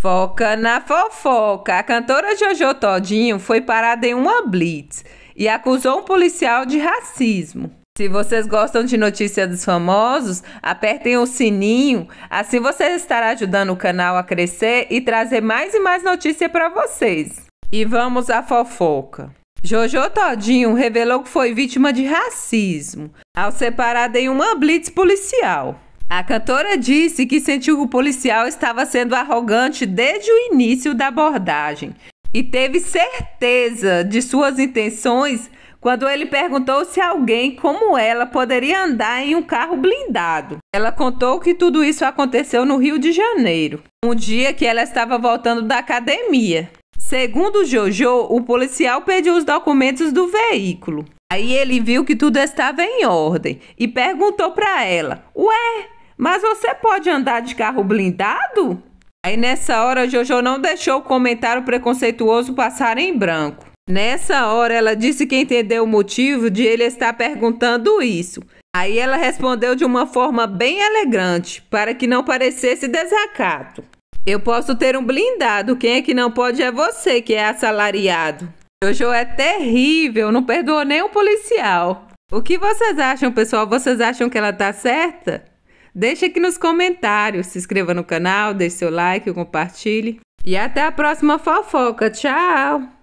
Foca na fofoca. A cantora Jojo Todinho foi parada em uma blitz e acusou um policial de racismo. Se vocês gostam de notícias dos famosos, apertem o sininho, assim você estará ajudando o canal a crescer e trazer mais e mais notícia para vocês. E vamos à fofoca. Jojo Todinho revelou que foi vítima de racismo ao ser parada em uma blitz policial. A cantora disse que sentiu que o policial estava sendo arrogante desde o início da abordagem e teve certeza de suas intenções quando ele perguntou se alguém como ela poderia andar em um carro blindado. Ela contou que tudo isso aconteceu no Rio de Janeiro, um dia que ela estava voltando da academia. Segundo Jojo, o policial pediu os documentos do veículo. Aí ele viu que tudo estava em ordem e perguntou para ela: Ué, mas você pode andar de carro blindado? Aí nessa hora, Jojo não deixou o comentário preconceituoso passar em branco. Nessa hora, ela disse que entendeu o motivo de ele estar perguntando isso. Aí ela respondeu de uma forma bem elegante, para que não parecesse desacato. Eu posso ter um blindado, quem é que não pode é você, que é assalariado. Jojo é terrível, não perdoou nem o policial. O que vocês acham, pessoal? Vocês acham que ela tá certa? Deixe aqui nos comentários, se inscreva no canal, deixe seu like, compartilhe. E até a próxima fofoca. Tchau!